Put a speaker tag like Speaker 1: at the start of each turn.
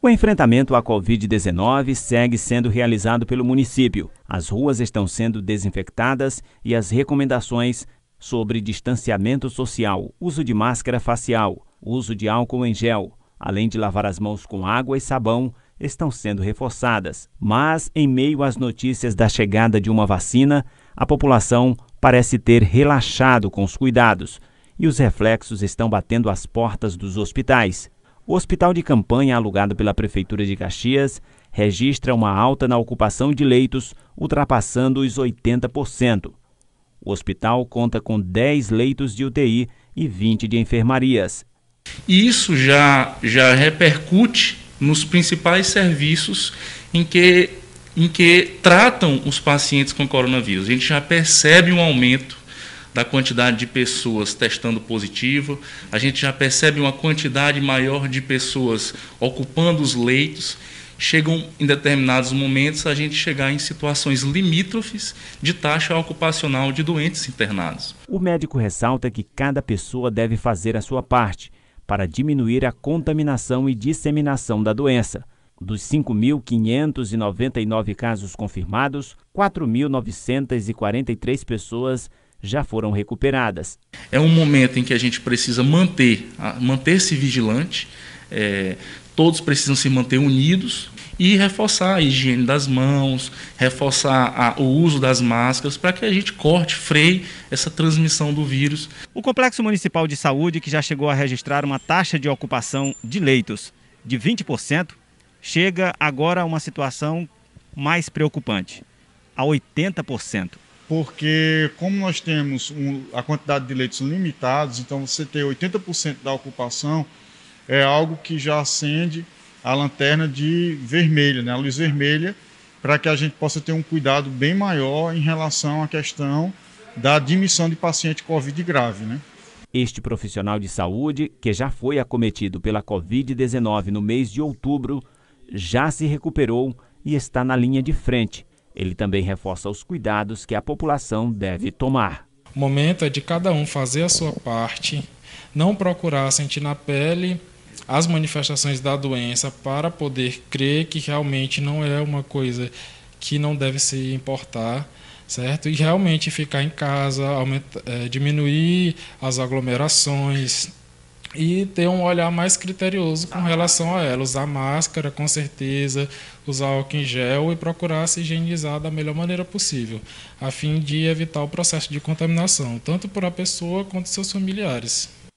Speaker 1: O enfrentamento à Covid-19 segue sendo realizado pelo município. As ruas estão sendo desinfectadas e as recomendações sobre distanciamento social, uso de máscara facial, uso de álcool em gel, além de lavar as mãos com água e sabão, estão sendo reforçadas. Mas, em meio às notícias da chegada de uma vacina, a população parece ter relaxado com os cuidados e os reflexos estão batendo as portas dos hospitais. O hospital de campanha alugado pela Prefeitura de Caxias registra uma alta na ocupação de leitos, ultrapassando os 80%. O hospital conta com 10 leitos de UTI e 20 de enfermarias. Isso já, já repercute
Speaker 2: nos principais serviços em que, em que tratam os pacientes com coronavírus. A gente já percebe um aumento da quantidade de pessoas testando positivo, a gente já percebe uma quantidade maior de pessoas ocupando os leitos. Chegam em determinados momentos a gente chegar em situações limítrofes de taxa ocupacional de doentes internados.
Speaker 1: O médico ressalta que cada pessoa deve fazer a sua parte para diminuir a contaminação e disseminação da doença. Dos 5.599 casos confirmados, 4.943 pessoas já foram recuperadas.
Speaker 2: É um momento em que a gente precisa manter, manter-se vigilante, é, todos precisam se manter unidos e reforçar a higiene das mãos, reforçar a, o uso
Speaker 1: das máscaras para que a gente corte, freie essa transmissão do vírus. O Complexo Municipal de Saúde, que já chegou a registrar uma taxa de ocupação de leitos de 20%, chega agora a uma situação mais preocupante, a
Speaker 3: 80% porque como nós temos um, a quantidade de leitos limitados, então você ter 80% da ocupação é algo que já acende a lanterna de vermelho, né, a luz vermelha, para que a gente possa ter um cuidado bem maior em relação à questão da admissão de paciente COVID grave. Né?
Speaker 1: Este profissional de saúde, que já foi acometido pela Covid-19 no mês de outubro, já se recuperou e está na linha de frente ele também reforça os
Speaker 4: cuidados que a
Speaker 1: população deve tomar.
Speaker 4: O momento é de cada um fazer a sua parte, não procurar sentir na pele as manifestações da doença para poder crer que realmente não é uma coisa que não deve se importar, certo? E realmente ficar em casa, aumenta, é, eh, diminuir as aglomerações, e ter um olhar mais criterioso com ah. relação a ela. Usar máscara, com certeza, usar álcool em gel e procurar se higienizar da melhor maneira possível, a fim de evitar o processo de contaminação, tanto por a pessoa quanto seus familiares.